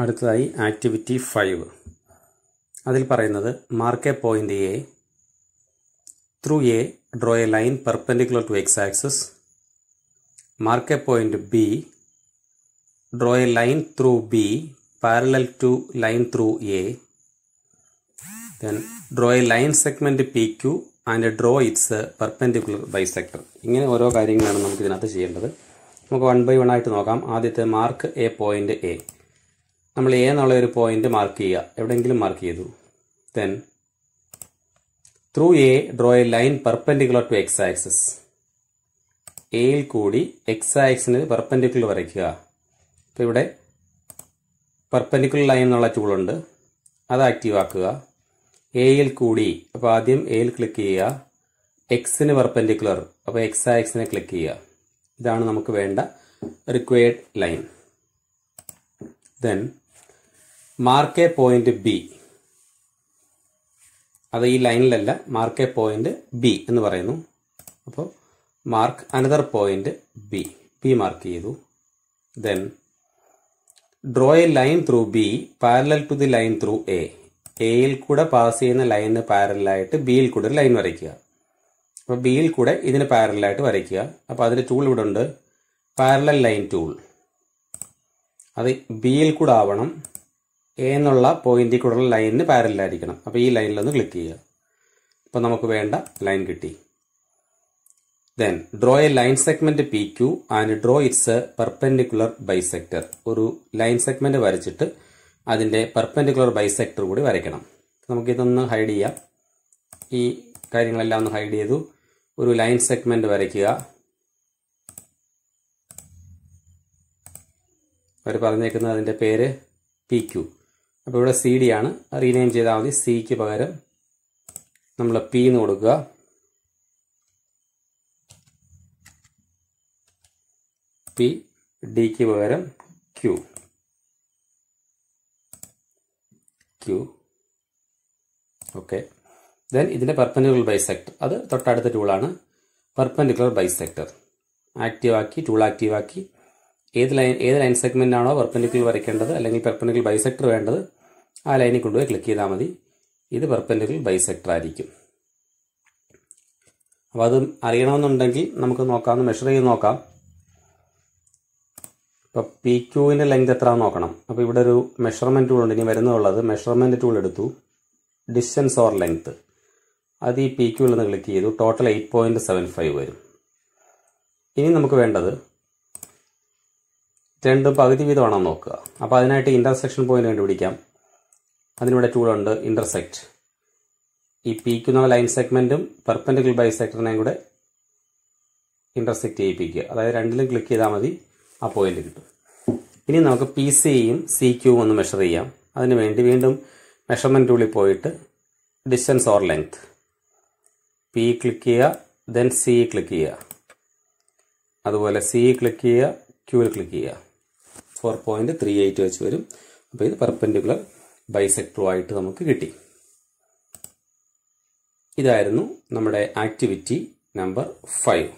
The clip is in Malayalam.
അടുത്തതായി ആക്ടിവിറ്റി ഫൈവ് അതിൽ പറയുന്നത് mark a point A through A draw a line perpendicular to X axis mark a point B draw a line through B parallel to line through A then draw a line segment P Q and draw its perpendicular bisector ഇങ്ങനെ ഓരോ കാര്യങ്ങളാണ് നമുക്ക് ഇതിനകത്ത് ചെയ്യേണ്ടത് നമുക്ക് വൺ ബൈ വൺ ആയിട്ട് നോക്കാം ആദ്യത്തെ മാർക്ക് എ പോയിന്റ് എ നമ്മൾ എ എന്നുള്ള ഒരു പോയിന്റ് മാർക്ക് ചെയ്യുക എവിടെയെങ്കിലും മാർക്ക് ചെയ്തു then through A draw a line perpendicular to X axis എയിൽ കൂടി എക്സ് ആക്സിന് പെർപെൻഡിക്കുലർ വരയ്ക്കുക അപ്പോൾ ഇവിടെ പെർപെൻഡിക്കുലർ ലൈൻ എന്നുള്ള ടൂളുണ്ട് അത് ആക്റ്റീവ് ആക്കുക എയിൽ കൂടി അപ്പോൾ ആദ്യം എയിൽ ക്ലിക്ക് ചെയ്യുക എക്സിന് പെർപെൻഡിക്കുലർ അപ്പോൾ എക്സ് ആക്സിനെ ക്ലിക്ക് ചെയ്യുക ഇതാണ് നമുക്ക് വേണ്ട required line then mark a point B അത് ഈ ലൈനിലല്ല മാർക്കേ പോയിന്റ് ബി എന്ന് പറയുന്നു അപ്പോൾ mark another point B B mark ചെയ്തു then draw a line through B parallel to the line through A എയിൽ കൂടെ പാസ് ചെയ്യുന്ന ലൈന് പാരലായിട്ട് ബിയിൽ കൂടെ ഒരു ലൈൻ വരയ്ക്കുക അപ്പോൾ ബിയിൽ കൂടെ ഇതിന് പാരലായിട്ട് വരയ്ക്കുക അപ്പോൾ അതിൻ്റെ ടൂൾ ഇവിടെ ഉണ്ട് പാരലൽ ലൈൻ ടൂൾ അത് ബിയിൽ കൂടെ ആവണം എ എന്നുള്ള പോയിന്റിൽ കൂടെയുള്ള ലൈനിന് പാരലായിരിക്കണം അപ്പോൾ ഈ ലൈനിൽ ഒന്ന് ക്ലിക്ക് ചെയ്യുക അപ്പോൾ നമുക്ക് വേണ്ട ലൈൻ കിട്ടി then draw a line segment P Q and draw its perpendicular bisector ഒരു ലൈൻ സെഗ്മെന്റ് വരച്ചിട്ട് അതിൻ്റെ പെർപെൻഡിക്കുലർ ബൈസെക്ടർ കൂടി വരയ്ക്കണം നമുക്കിതൊന്ന് ഹൈഡ് ചെയ്യാം ഈ കാര്യങ്ങളെല്ലാം ഒന്ന് ഹൈഡ് ചെയ്തു ഒരു ലൈൻ സെഗ്മെന്റ് വരയ്ക്കുക അവർ പറഞ്ഞേക്കുന്നത് അതിൻ്റെ പേര് പി ക്യൂ അപ്പോൾ ഇവിടെ സി ഡി ആണ് റീനെയിം ചെയ്താൽ മതി സിക്ക് പകരം നമ്മൾ പി എന്ന് കൊടുക്കുക പി ഡിക്ക് പകരം ക്യൂ ക്യൂ ഓക്കെ ദെൻ ഇതിൻ്റെ പെർപ്പൻഡിക്കുലർ ബൈസെക്ടർ അത് തൊട്ടടുത്ത ടൂളാണ് പെർപ്പൻഡിക്കുലർ ബൈസെക്ടർ ആക്റ്റീവ് ആക്കി ടൂൾ ആക്റ്റീവ് ആക്കി ഏത് ലൈൻ ഏത് ലൈൻ സെഗ്മെൻ്റ് ആണോ പെർപ്പൻഡിക്കുലർ വരയ്ക്കേണ്ടത് അല്ലെങ്കിൽ പെർപ്പൻഡിക്കുലർ ബൈസെക്ടർ വേണ്ടത് ആ ലൈനിൽ കൊണ്ടുപോയി ക്ലിക്ക് ചെയ്താൽ മതി ഇത് പെർപ്പൻഡിക്കുൽ ബൈസെക്ടർ ആയിരിക്കും അപ്പോൾ അത് അറിയണമെന്നുണ്ടെങ്കിൽ നമുക്ക് നോക്കാം ഒന്ന് മെഷർ ചെയ്ത് നോക്കാം ഇപ്പോൾ പി ക്യൂവിൻ്റെ ലെങ്ത് എത്ര നോക്കണം അപ്പോൾ ഇവിടെ ഒരു മെഷർമെൻറ്റ് ടൂൾ ഉണ്ട് ഇനി വരുന്നുള്ളത് മെഷർമെൻറ്റ് ടൂൾ എടുത്തു ഡിസ്റ്റൻസ് ഓർ ലെങ്ത്ത് അത് ഈ പി ക്യൂവിൽ നിന്ന് ക്ലിക്ക് ചെയ്തു total eight point seven five വരും ഇനി നമുക്ക് വേണ്ടത് രണ്ട് പകുതി വീതമാണോ നോക്കുക അപ്പോൾ അതിനായിട്ട് ഇൻ്റർസെക്ഷൻ പോയിന്റ് കണ്ടുപിടിക്കാം അതിനിവിടെ ഉണ്ട് ഇന്റർസെക്ട് ഈ പിക്കുന്ന ലൈൻ സെഗ്മെൻറ്റും ബൈ സെക്ടറിനെയും കൂടെ ഇന്റർസെക്ട് ചെയ്യിപ്പിക്കുക അതായത് രണ്ടിലും ക്ലിക്ക് ചെയ്താൽ മതി ആ പോയിന്റ് കിട്ടും ഇനി നമുക്ക് പി സിയും സി ക്യൂ ഒന്ന് മെഷർ ചെയ്യാം അതിന് വേണ്ടി വീണ്ടും മെഷർമെന്റ് ടൂളിൽ പോയിട്ട് distance or length P click ചെയ്യുക ദെൻ സി ക്ലിക്ക് ചെയ്യുക അതുപോലെ സി ക്ലിക്ക് ചെയ്യുക ക്യൂവിൽ ക്ലിക്ക് ചെയ്യുക ഫോർ പോയിന്റ് ത്രീ എയ്റ്റ് വെച്ച് വരും അപ്പോൾ ഇത് പെർപ്പൻഡിക്കുലർ ആയിട്ട് നമുക്ക് കിട്ടി ഇതായിരുന്നു നമ്മുടെ ആക്ടിവിറ്റി നമ്പർ ഫൈവ്